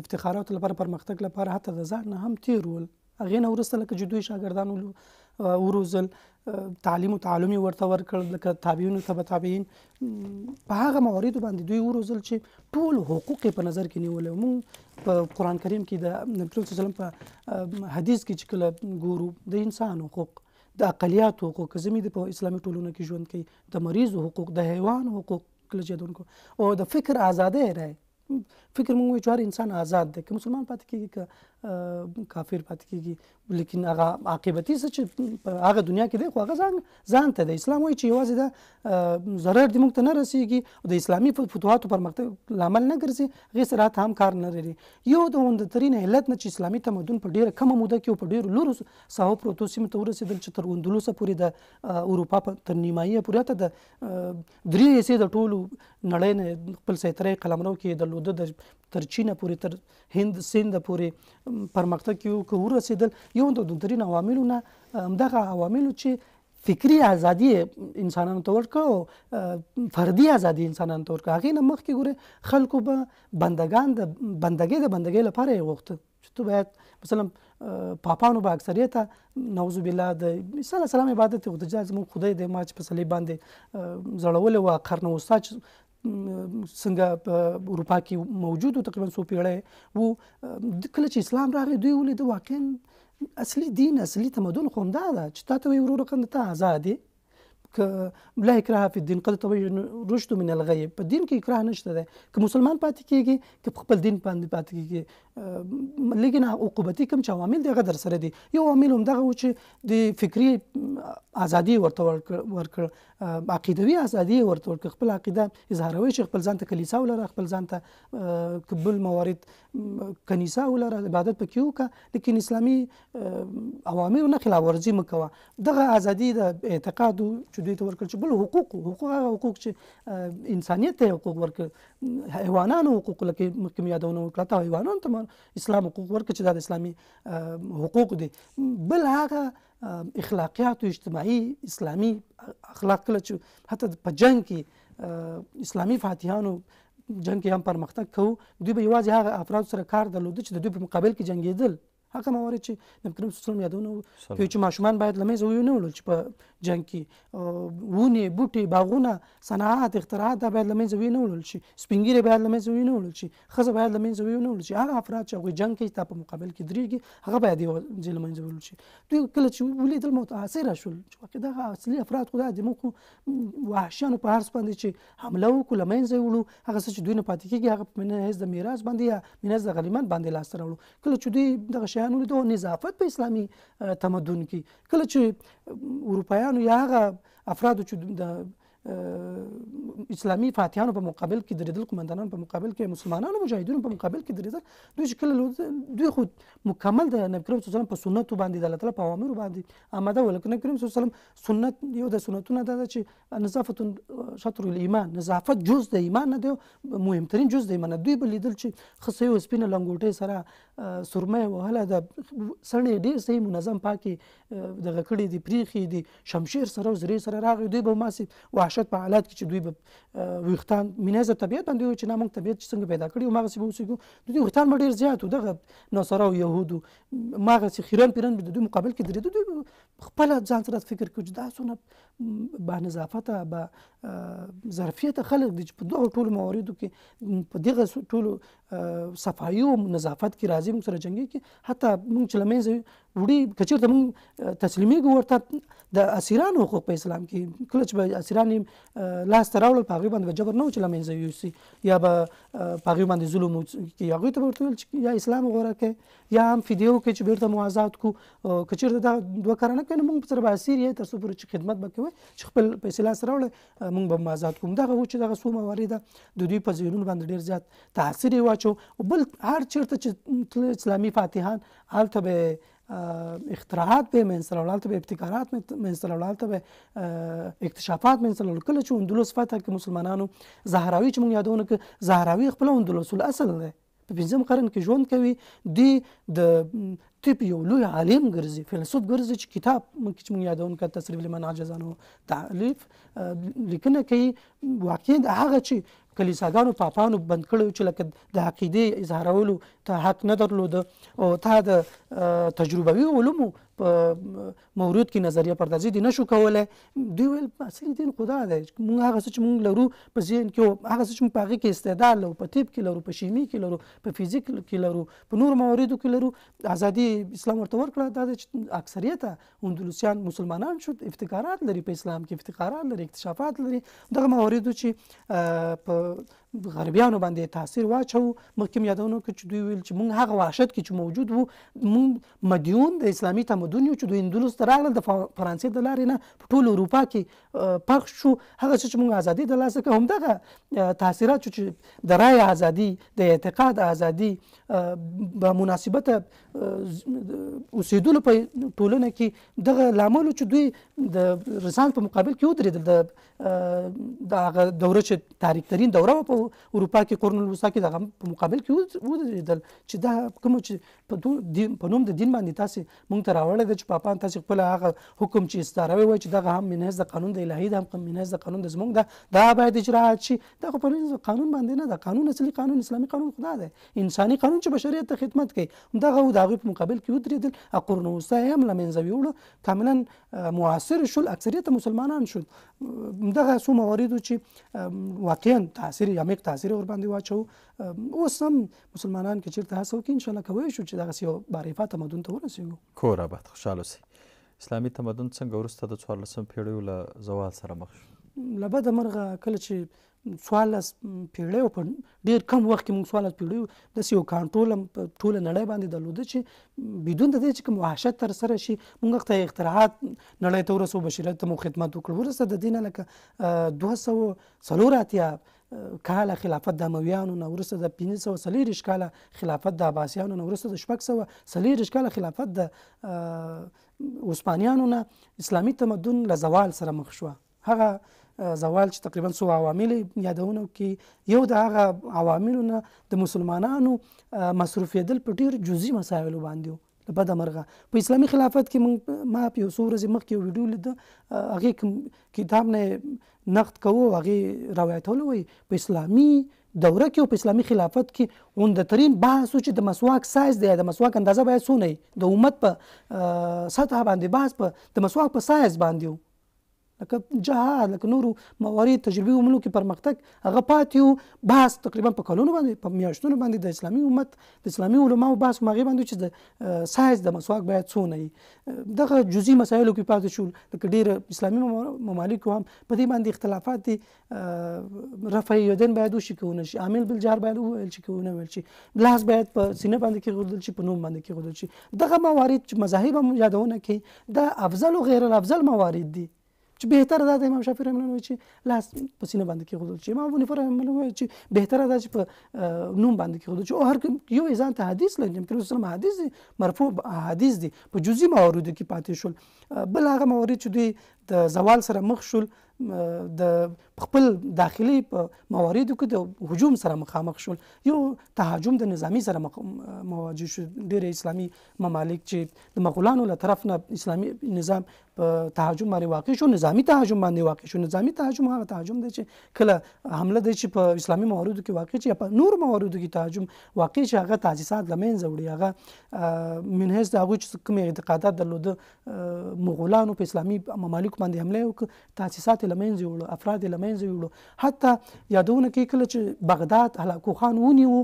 افتخاراتو لپاره پرمختګ لپاره حتی د ځان نه هم تیر ول هغې نه وروسته لکه چې دوی شاګردان وروزل تعلیم او تعلم ورته ورکړ لکه تابعین تبع تابعین په هغه موارد باندې دوی وروزل چې ټول حقوق په نظر کې نیول مو په قران کریم کې د نبی صلی الله په حدیث کې چې کله ګورو د انسان حقوق د اقلیت حقوق زمي د اسلامي ټولنه کې ژوند کوي د مریض حقوق د حیوان حقوق کله چې دونکو او د فکر ازادي رای فکر مونږ چې هر انسان آزاد دی که مسلمان پاتې کیږي که کافر پاتې کیږي لیکن هغه عاقبتي څه چې هغه دنیا کې دی خو هغه ځان ځان ته دی اسلام وایي چې یوازې دا ضرر دې موږ ته نه رسیږي او د اسلامي فتوحاتو پرمختګ لامل نه ګرځي هغې سره هم کار نه لري یو د عمدهترین علت نه چې اسلامي تمدن په ډېره کمه موده کې او په ډېرو لورو ساحو پروتو سیمو ته ورسېدل چې تر اندلوسه پورې د اروپا تر نیمایي پورې حتی د درې حصې د ټولو نړۍ نه خپل سیطره یې قلمرو کې یې درلود د تر چین پورې تر هند سند پورې پرمختګ یو که ورسېدل یو د دوترین عواملونه دغه عوامل چې فکری ازادي انسانانو ته ورکړو فردي ازادي انسانانو ته ورکړو هغې نه مخکې ګوره خلکو به بندگان د بندګۍ د بندګۍ لپاره یې غوښته چې ته باید مثلا پاپانو به اکثریته نعوذ بالله د عیسی علیه السلام عبادت یې غوښته چې زموږ خدای دی ما چې په صلیب باندې زړولی وه قرن وسطا چې څنګه په اروپا کې موجود تقریبا سو پیړۍ وو کله چې اسلام راغی دوی ولې د واقعا اصلي دین اصلي تمدن خو همدا ده چې تاسو یو ورور کنده ته آزادي ک لا اکراه فی الدین قد تبین رشد من الغیب په دین کې اکراه نشته ده ک مسلمان پاتې کیږي ک خپل دین باندې پاتې کیږي لیکن عقوبتي کم چوامل دغه در سره دي یو عامل هم دغه و چې د فکری ازادي ورته ورکړ عقیدوي ازادي ورته ورکړ خپل عقیده اظهاروي چې خپل ځان ته کلیسا ولر خپل ځان ته قبول موارد کنیسا ولر عبادت پکې وکړه لیکن اسلامي اوامر نه خلاف ورزي مکوه دغه ازادي د اعتقاد او دوی ته ورکړ چې بل حقوق حقوق هغه حقوق چې انسانيت ته حقوق ورکړ حیوانانو حقوق لکه مکم یادونه وکړه ته حیوانانو ته اسلام حقوق ورکړ چې دا د اسلامي حقوق دي بل هغه اخلاقیات او اجتماعي اسلامي اخلاق کله چې حتی په جنگ کې اسلامي فاتحانو جنگ کې هم پرمختګ کوو دوی به یوازې هغه افراد سره کار درلود چې د دوی په مقابل کې جنگیدل هغه موارد چې نبی کریم صلی الله علیه وسلم یادونه کوي چې ماشومان باید لمه زوی نه ولول چې په جنگ کې ونه بوټي باغونه صناعت اختراعات باید لمه زوی نه ولول شي سپینګیره باید لمه زوی نه ولول شي خزه باید لمه زوی نه ولول شي هغه افراد چې هغه جنگ کې په مقابل کې درېږي هغه باید یې لمه زوی ولول شي دوی کله چې ولې د متاثر شول چې دا اصلي افراد خدای دې موږ وحشیانو په هر سپند چې حمله وکړه لمه زوی ولول هغه څه چې دوی نه پاتې کیږي هغه په منځ د میراث باندې یا منځ د غلیمان باندې لاس راوړو کله چې دوی دغه اروپایانو د نظافت په اسلامي تمدن کې کله چې اروپایانو یا هغه افراد چې د اسلامي فاتحانو په مقابل کې درېدل قومندانانو په مقابل کې مسلمانانو مجاهدینو په مقابل کې درېدل دوی چې کله دوی خو مکمل د نبی کریم صلی الله علیه وسلم په سنتو باندې د الله تعالی په اوامرو باندې آماده ول نبی کریم صلی الله علیه وسلم سنت یو د سنتونو دا چې نظافت شطر الایمان نظافت جز د ایمان نه دی مهمترین جز د ایمان دوی به لیدل چې خصه یو سپینه لنګوټه سره سرمه وهله د سړې ډېر صحیح منظم پاکي د غکړې دی پریخي دی شمشیر سره زری سره راغی دوی به ماسي معاشرت په حالات کې چې دوی ویښتان مینه طبیعت باندې چې نه موږ طبیعت څنګه پیدا کړی او ما غسی اوسېګو د دوی ویښتان ډېر زیات و دغه نصارا او يهودو ما غسی خیرن پیرن د دوی مقابل کې درېدو دوی خپل ځان سره فکر کوي دا څونه با نظافت با ظرفیت خلک دي چې په دغه ټولو مواردو کې په دغه ټولو صفایي او نظافت کې راځي موږ سره جنګي کې حتی موږ چې لمنځه وړي کچیر ته موږ تسلیمیږو ورته د اسیرانو حقوق په اسلام کې کله چې به اسیران لاس ته راوړل په هغې باندې به جبر نه و چې لمنځه یوسي یا به په هغې باندې ظلم کې هغوی ته به ورته ویل چې یا اسلام غوره کوي یا هم فدیه وکړي چې بېرته مو آزاد کړو که چېرته دا دوه کاره نه کوي نو موږ سره به اسیر یې تر څو پورې چې خدمت به کوو کوي چې خپل پیسې لاس راوړي موږ به آزاد کوم دغه و چې دغه سو موارد د دوی په ذهنونو باندې ډیر زیات تاثیر واچو او بل هر چیرته چې اسلامي فاتحان هلته به اختراعات به منځ راوړل ته به ابتکارات منځ راوړل ته به اکتشافات منځ راوړل کله چې اندلس فتح کې مسلمانانو زهراوی چې موږ یادونه کې زهراوی خپل اندلس اصل نه په پنځم قرن کې ژوند کوي د د طب یو لوی عالم ګرځي فیلسوف ګرځي چې کتاب چې موږ یادون کړه تصریف لمن عجزانو تعلیف لیکنه کوي واقعي د هغه چې کلیساګانو پاپانو بند کړو چې لکه د عقیده اظهارولو ته حق نه درلود او تا د تجربوي علومو په مورود کې نظریه پردازي دي نشو کولای دوی ویل اصلي دین خدا دی موږ هغه څه چې موږ لرو په ذهن کې هغه څه چې موږ پاغه کې استعداد لرو په طب کې لرو په شیمی کې لرو په فزیک کې لرو په نور مواردو کې لرو ازادي اسلام ورته ورکړه دا چې اکثریت اندلسیان مسلمانان شو افتخارات لري په اسلام کې افتخارات لري اکتشافات لري دغه مواردو چې په غربیانو باندې تاثیر واچو مخکې یادونه کړ چې دوی ویل چې موږ هغه وحشت کې چې موجود وو موږ مدیون د اسلامي تمدن تمدن یو چې دوی اندلس ته راغلل د فرانسې د لارې نه په ټول اروپا کې پخ شو هغه څه چې موږ ازادي د لاسه کوم دغه تاثیرات چې د رای ازادي د اعتقاد ازادي په مناسبت اوسېدلو په ټولنه کې دغه لامل چې دوی د رسانس په مقابل کې ودرېدل د دغه دوره چې تاریخ ترين دوره په اروپا کې قرن الوسطا کې دغه په مقابل کې ودرېدل چې دا کوم چې په نوم د دین باندې تاسو مونږ ته راوړل راوړی دی چې پاپان تاسو خپل هغه حکم چې استاروي وای چې دغه هم منهز د قانون د الهي د هم منهز د قانون د زمونږ د دا باید اجرات شي دا خو په قانون باندې نه دا قانون اصلي قانون اسلامي قانون خدا دی انساني قانون چې بشریت ته خدمت کوي دغه او دغه په مقابل کې ودرېدل او قرن وسطا هم له منځه یوړه کاملا معاصر شول اکثریت مسلمانان شول دغه سو مواردو چې واقعا تاثیر یمیق تاثیر ور باندې واچو اوس هم مسلمانان کې چیرته هڅه وکړي ان شاء الله کوی شو چې دغه یو باریفه تمدن ته ورسیږو کورابه سخت خوشاله سي اسلامي تمدن څنګه وروسته د 14 پیړیو له زوال سره مخ شو لبد مرغه کله چې سوالس پیړیو په ډیر کم وخت کې موږ سوالس پیړیو د سیو کنټرول په ټوله نړۍ باندې درلوده چې بدون د دې چې کوم وحشت تر سره شي موږ ته اختراعات نړۍ ته ورسو بشریت ته مو خدمات وکړو ورسره د دینه لکه 200 سلوراتیا کاله خلافت د امویانو نه وروسته د پنځه سوه څلېرویشت کاله خلافت د عباسیانو نه وروسته د شپږ سوه څلېرویشت کاله خلافت د عثمانیانو نه اسلامي تمدن له زوال سره مخ شوه هغه زوال چې تقریبا څو عوامل یادونه کې یو د هغه عواملو نه د مسلمانانو مصروفیدل په ډېر جزئي مسایلو باندې و د بده مرغه په اسلامي خلافت کې ما په یو څو ورځې مخکې یو ویډیو لیده هغې کتاب نه نقد کوو هغه روایتونه وي په اسلامي دوره کې او په اسلامي خلافت کې اون ترين بحث چې د مسواک سایز دی د مسواک اندازه باید سونه د امت په سطح باندې بحث په د مسواک په سایز باندې لکه جهاد لکه نورو موارد تجربي عملو کې پرمختګ هغه پاتې وو بحث تقریبا په کلونو باندې په میاشتونو باندې د اسلامي امت د اسلامي علماو بحث مغه باندې چې د سایز د مسواک باید څونه دغه جزئي مسایلو کې پاتې شول لکه ډیر اسلامي ممالک هم په دې باندې اختلافات دي رفع یدن باید وشي کېونه شي عامل بالجهر باید وویل شي کېونه ویل شي لاس باید په سینه باندې کې غوډل شي په نوم باندې کې غوډل شي دغه موارد چې مذاهب هم یادونه کوي دا افضل او غیر الافضل موارد دي چې بهتره ده د امام شافعي رحمه الله چې لاس په سینه باندې کې خودل چې امام ابو حنیفه رحمه الله چې بهتره ده چې په نوم باندې کې خودل چې او هر یو ځان ته حدیث لږم کړو سره حدیث دي مرفوع حدیث دي په جزئي مواردو کې پاتې شول بل هغه موارد چې دوی د زوال سره مخ شول د خپل داخلي مواردو کې د هجوم سره مخامخ شول یو تهاجم د نظامی سره مواجه شو ډېر اسلامي ممالک چې د مغولانو له طرف نه اسلامي نظام په تهاجم باندې واقع شو نظامی تهاجم باندې واقع شو نظامی تهاجم هغه تهاجم دی چې کله حمله دی چې په اسلامي مواردو کې واقع چې په نور مواردو کې تهاجم واقع چې هغه تاسیسات لمنځه وړي هغه منهج د هغوی چې کوم اعتقادات درلوده مغولانو په اسلامي ممالک ملک باندې حمله وکړه تاسیسات لمنځ وړو افراد لمنځ وړو حتی یادونه کې کله چې بغداد هلاکو خان ونیو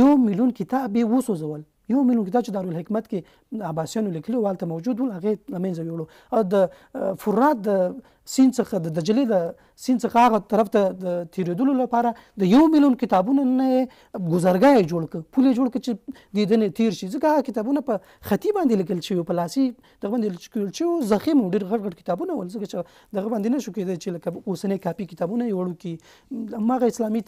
یو میلیون کتاب یې وسوځول یو میلیون کتاب چې دارالحکمت کې عباسیانو لیکلو والته موجود ول هغه لمنځ وړو او د فرات د سین څخه د دجلې د سین څخه هغه طرف ته د تیرېدلو لپاره د یو میلیون کتابونو نه گزارګاه جوړ ک پولې جوړ ک چې د دې نه تیر شي ځکه کتابونه په خطي باندې لیکل شوی په لاسي دغه باندې لیکل شوی زخیم ډېر غټ غټ کتابونه ول ځکه چې دغه باندې نه شو کېدای چې لکه اوسنۍ کاپي کتابونه یوړو کې هماغه اسلامي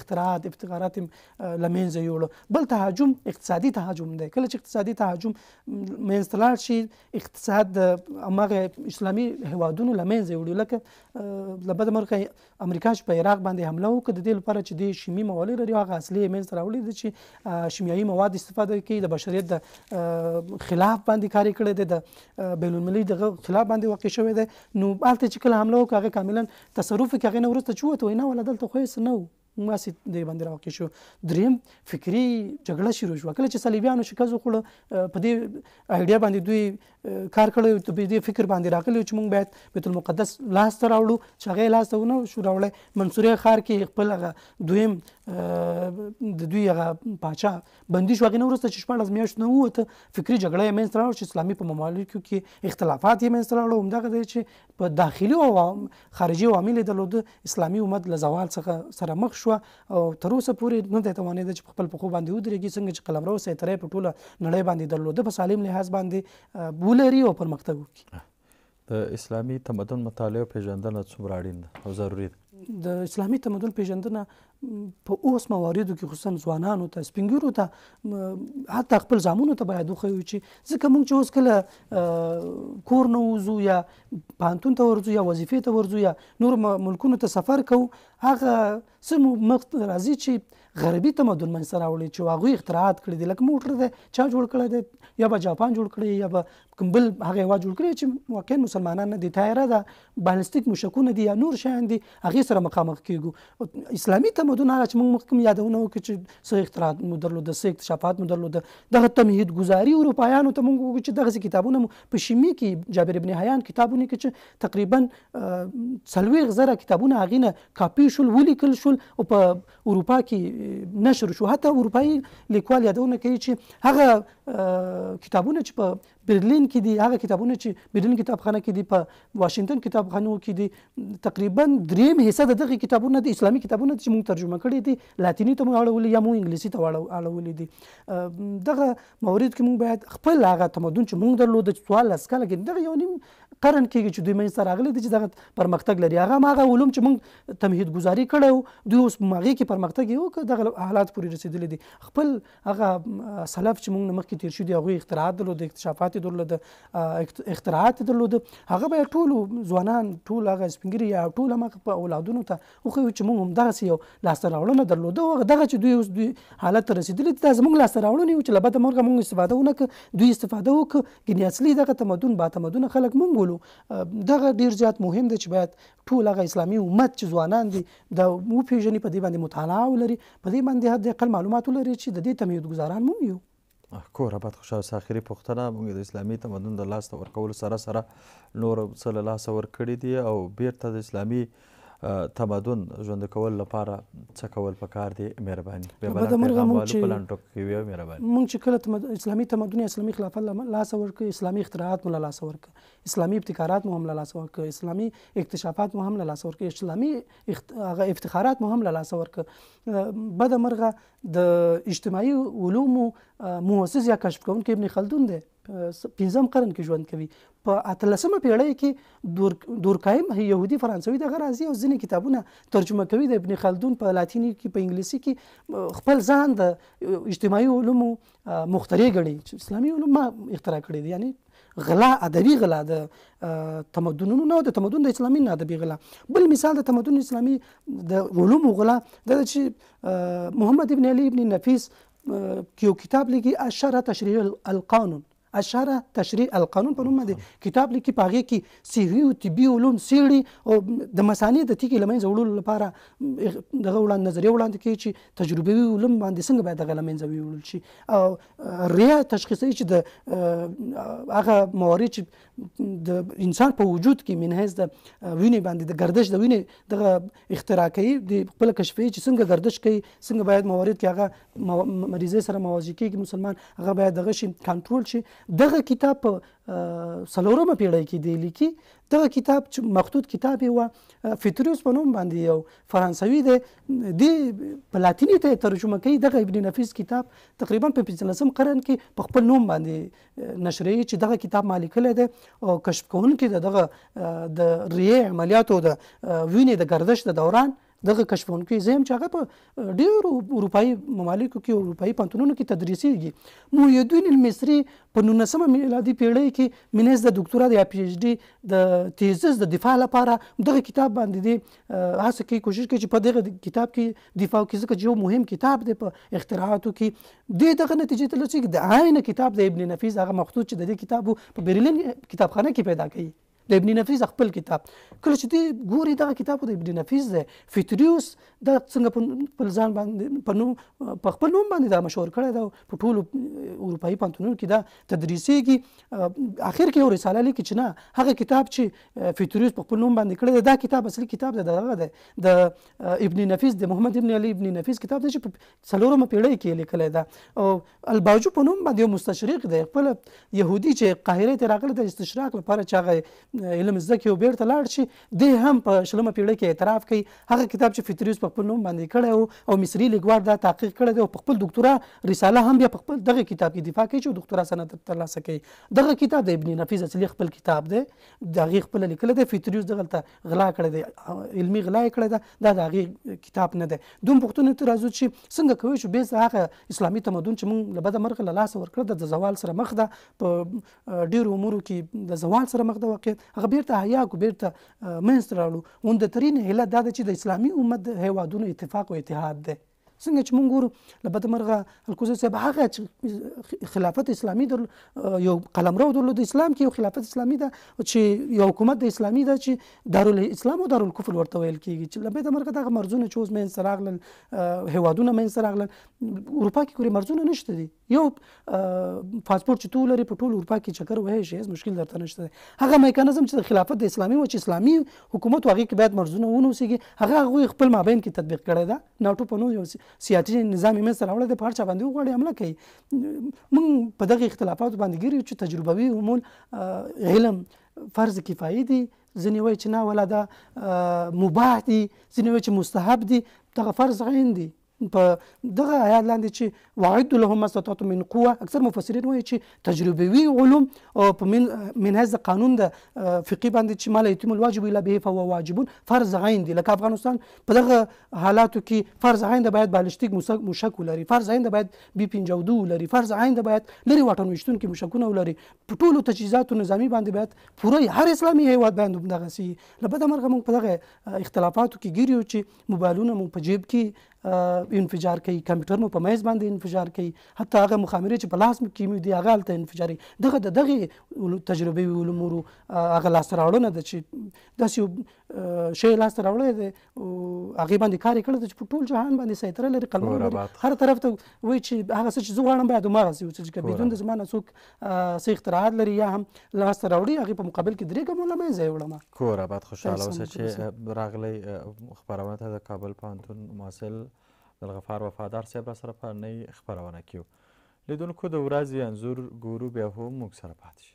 اختراعات ابتکارات لمنځه یوړو بل تهاجم اقتصادي تهاجم دی کله چې اقتصادي تهاجم منځ تلل شي اقتصاد هماغه اسلامي هوادونو منځ وړي لکه لبد مرکه امریکا چې په عراق باندې حمله وکړه د دې لپاره چې د شیمی موالي لري هغه اصلي منځ راوړي دي چې شیمیایي مواد استفاده کوي د بشریت د خلاف باندې کار کړی دی د بین المللي د خلاف باندې واقع شوی دی نو هلته چې کله حمله وکړه هغه کاملا تصرف کې هغې نه وروسته چې ووته نه ولا دلته خو هېڅ نه ماسي د باندې راوکې شو دریم فکری جګړه شروع شو کله چې صلیبیانو شکست وخوړه په دې ایډیا باندې دوی کار کړی ته په دې فکر باندې راغلی چې موږ باید بیت المقدس لاس ته راوړو چې هغه لاس ته ونه شو راوړی منصوري ښار کې خپل هغه دویم د دوی هغه پاچا بندي شو هغه نه ورسته چې شپږ میاشت نه وته فکری جګړه یې منځ راوړ چې اسلامي په ممالکو کې اختلافات یې منځ راوړ همدغه دی چې په داخلي او خارجي عوامل درلود اسلامي امت له زوال څخه سره مخ شو او تر اوسه پورې نه د توانې د خپل په خو باندې ودرېږي څنګه چې قلمرو سیطره په ټوله نړۍ باندې درلود په سالم لحاظ باندې بول ولري او پرمختګ وکړي د اسلامي تمدن مطالعه او پیژندنه څومره اړین ده او ضروري ده د اسلامي تمدن پیژندنه په اوس مواردو کې خصوصا ځوانانو ته سپینګورو ته حتی خپل زامونو ته باید وښیو چې ځکه موږ چې اوس کله کور نه وځو یا پانتون ته ورځو یا وظیفې ته ورځو یا نور ملکونو ته سفر کوو هغه څه مخ راځي چې غربي تمدن منځته راوړي چې هغوی اختراعات کړي دي لکه موټر دی چا جوړ کړی دی یا به جاپان جوړ کړي یا به کوم بل هغه هیواد جوړ کړي چې واقعا مسلمانان نه دي تایره ده بالستیک مشکونه دي یا نور شیان دي هغې سره مخامخ کیږو اسلامي تمدن هر چې موږ مخکم یادونه وکړو چې څه اختراعات مو درلود څه اکتشافات مو درلود دغه تمهید گزاري اروپایانو ته موږ وګورو چې دغه کتابونه په شیمی کې جابر ابن حیان کتابونه کې چې تقریبا څلوېښت زره کتابونه هغې نه کاپي شول ولیکل شول او په اروپا کې نشر شو حتی اروپایي لیکوال یادونه کوي چې هغه کتابونه چې په برلین کې دي هغه کتابونه چې برلین کتابخانه کې دي په واشنگټن کتابخانو کې دي تقریبا دریم حصہ د دغه کتابونو د اسلامي کتابونو چې موږ ترجمه کړي دي لاتینی ته موږ اړولې یا موږ انګلیسي ته اړولې دي دغه مورید کې موږ باید خپل هغه تمدن چې موږ درلود د 14 کال کې دغه یو نیم قرن کېږي چې دوی منځ ته راغلي دي چې دغه پرمختګ لري هغه هماغه علوم چې موږ تمهید ګزاري کړی وو دوی اوس هغې کې پرمختګ یې وکړ دغه حالات پورې رسېدلی دي خپل هغه سلف چې موږ نه مخکې تېر شو دي هغوی اختراعات درلود اکتشافات یې درلود اختراعات یې درلود هغه به ټول ځوانان ټول هغه سپینګري یا ټول هماغه په اولادونو ته وښیو چې موږ همدغسې یو لاسته راوړنه درلوده هغه دغه چې دوی اوس دوی حالت ته رسېدلي دي دا زموږ لاسته راوړنې وو چې له بده مرګه موږ استفاده ونه کړه دوی استفاده وکړه ګنې اصلي دغه تمدن با تمدنه خلک موږ څنګه ولو دغه ډیر زیات مهم دی چې باید ټول هغه اسلامي امت چې ځوانان دي د مو پیژنې په دې باندې مطالعه ولري په دې باندې حد اقل معلومات ولري چې د دې تمهید گزاران مو یو کور آباد خوشحال ساخري پښتنه موږ د اسلامي تمدن د لاس ورکول سره سره نور صلی الله سره ور کړی دي او بیرته د اسلامي تمدن ژوند کول لپاره څه کول پکار دي مهرباني به بل پلان ټوک کې وي مهرباني مونږ چې کله تمد... اسلامي تمدن اسلامي خلافت لاس ورک اسلامي اختراعات مل لاس ورک اسلامي ابتکارات مو هم لاس ورک اسلامي اکتشافات مو هم لاس ورک اسلامي هغه افتخارات مو هم لاس ورک بد مرغه د اجتماعي علوم مؤسس یا کشف کوونکی ابن خلدون دی پنځم قرن کې ژوند کوي په اتلسمه پیړۍ کې دور دورکایم يهودي فرانسوي دغه راځي او ځینې کتابونه ترجمه کوي د ابن خلدون په لاتینی کې په انګلیسي کې خپل ځان د اجتماعي علومو مخترع ګڼي چې اسلامي علوم اختراع کړي دي یعنی غلا ادبي غلا د تمدنونو نو د تمدن د اسلامي نه ادبي غلا بل مثال د تمدن اسلامي د علوم غلا د چې محمد ابن علي ابن نفیس کیو کتاب لګي اشاره تشریح القانون اشعار تشریح القانون په نوم باندې کتاب لیکي پاغه کې سیوی او طبي علوم سیړي او د مسانی د تیکي لمنځ وړلو لپاره دغه وړاند نظریه وړاند کوي چې تجربوي علوم باندې څنګه باید دغه لمنځ وړل شي او ریا تشخیصي چې د هغه موارد چې د انسان په وجود کې منهز د وینې باندې د گردش د وینې د اختراع کوي د خپل کشفي چې څنګه گردش کوي څنګه باید موارد کې هغه مریض سره مواجه کیږي مسلمان هغه باید دغه شي کنټرول شي دغه کتاب په سلورمه پیړۍ کې دی لیکي دغه کتاب چې مخطوط کتاب یې و فطریوس په نوم باندې یو فرانسوي دی دی په لاتینی ته ترجمه کوي دغه ابن نفیس کتاب تقریبا په 15 قرن کې په خپل نوم باندې نشرې چې دغه کتاب مالک له دی او کشف کوونکی دغه د ریه عملیاتو د وینې د گردش د دوران دغه کشفونکو زم چې هغه په ډیرو اروپאי ممالکو کې اروپאי پانتونونو کې تدریسيږي مویدین المصري په 19 میلادي پیړۍ کې مینز د ډاکټورا د پی ایچ ډی د تیزس د دفاع لپاره دغه کتاب باندې دی هڅه کوي کوشش کوي چې په دغه کتاب کې دفاع کې ځکه یو مهم کتاب دی په اختراعاتو کې د دغه نتیجې ته لسی د عین کتاب د ابن نفیس هغه مخطوط چې د دې کتابو په برلین کتابخانه کې پیدا کړي د ابن نفیس خپل کتاب کله چې دی ګوري دغه کتاب د ابن نفیس دی فیتریوس دا څنګه په ځان باندې په نوم په خپل نوم باندې دا مشور کړی دا په ټولو اروپایي پانتونونو کې دا تدریسي کې اخر کې یو رساله لیکي چې نه هغه کتاب چې فیتریوس په خپل نوم باندې کړی دا کتاب اصلي کتاب دی دغه دی د ابن نفیس د محمد ابن علي ابن نفیس کتاب دی چې په څلورمه پیړۍ کې لیکلی دا او الباجو په نوم باندې یو مستشرق دی خپل يهودي چې قاهره ته راغلی د استشراق لپاره چې هغه علم زده کړي او بیرته لاړ شي دی هم په شلمه پیړۍ کې اعتراف کوي هغه کتاب چې فطریوس په خپل نوم باندې کړی او مصري لیکوال دا تحقیق کړی دی او په خپل دکتورا رساله هم بیا په خپل دغه کتاب کې دفاع کوي چې دکتورا سند ترلاسه کوي دغه کتاب د ابن نفیس اصلي خپل کتاب دی د هغې خپله لیکلی دی فطریوس دغلته غلا کړی دی علمي غلا یې کړی ده دا د هغې کتاب نه دی دوم پوښتنې ته راځو چې څنګه کوي چې بیرته هغه اسلامي تمدن چې مونږ له بده مرغه له لاسه ورکړه د زوال سره مخ ده په ډیرو امورو کې د زوال سره مخ ده واقعیت هغه بیرته حیا کو بیرته منځ راړو وندترین هله دا چې د اسلامي امت هیوادونو اتفاق او اتحاد ده څنګه چې مونږ ګورو لبد مرغه الکوزه صاحب هغه خلافت اسلامي در یو قلمرو درلود اسلام کې یو خلافت اسلامي ده چې یو حکومت د اسلامي ده چې دارول اسلام او دارول کفر ورته ویل کیږي چې لبد مرغه دغه مرزونه چوز مې سراغلن هوادونه مې سراغلن اروپا کې کوم مرزونه نشته دي یو پاسپورت چې ټول لري په ټول اروپا کې چکر وهي شي مشکل درته نشته هغه میکانیزم چې خلافت د اسلامي و چې اسلامي حکومت واغې کې باید مرزونه ونوسیږي هغه هغه خپل مابین کې تطبیق کړی دا ناټو په نو یو سیاسي نظام یې سره وړه د پارچا باندې وغوړي عمل کوي موږ په دغه اختلافات باندې ګیرو چې تجربوي امور علم فرض کفایي دي ځینې وایي چې نه ولا دا مباح دي ځینې وایي چې مستحب دي دغه فرض عین دي په دغه آیات لاندې چې وعد لهم استطاعت من قوه اکثر مفسرین وایي چې تجربوي علوم او په من منهج قانون د فقهي باندې چې مال یتیم الواجب الا به فهو واجب فرض عین دی لکه افغانستان په دغه حالاتو کې فرض عین د باید بالستیک مشک ولري فرض عین د باید بي 52 ولري فرض عین د باید لري واټن وشتون کې مشکونه ولري په ټولو تجهیزاتو نظامی باندې باید پوره هر اسلامي هیواد باندې دغه سي لبد مرغه موږ په دغه اختلافاتو کې ګیرو چې موبایلونه مو په جیب کې انفجار کوي کمپیوټر مو په مېز باندې انفجار کوي حتی هغه مخامره چې په لاس مو کیمو دی هغه الته انفجاري دغه د دغه تجربه علوم ورو هغه لاس راوړنه ده چې داسې شی لاس راوړل دي هغه باندې کار کړل چې په ټول جهان باندې سيطره لري قلمونه هر طرف ته وای چې هغه څه چې زه غواړم باید ما غسي چې بدون د زمانه څوک سي اختراعات لري یا هم لاس راوړي هغه په مقابل کې درې کومه لمه ځای وړم کور آباد خوشاله اوسه چې راغلی خبرونه ته د کابل پانتون مواصل عبدالغفار وفادار صاحب را سره په نوې خپرونه کې لیدونکو د ورځې انځور ګورو بیا هم موږ سره پاتې شئ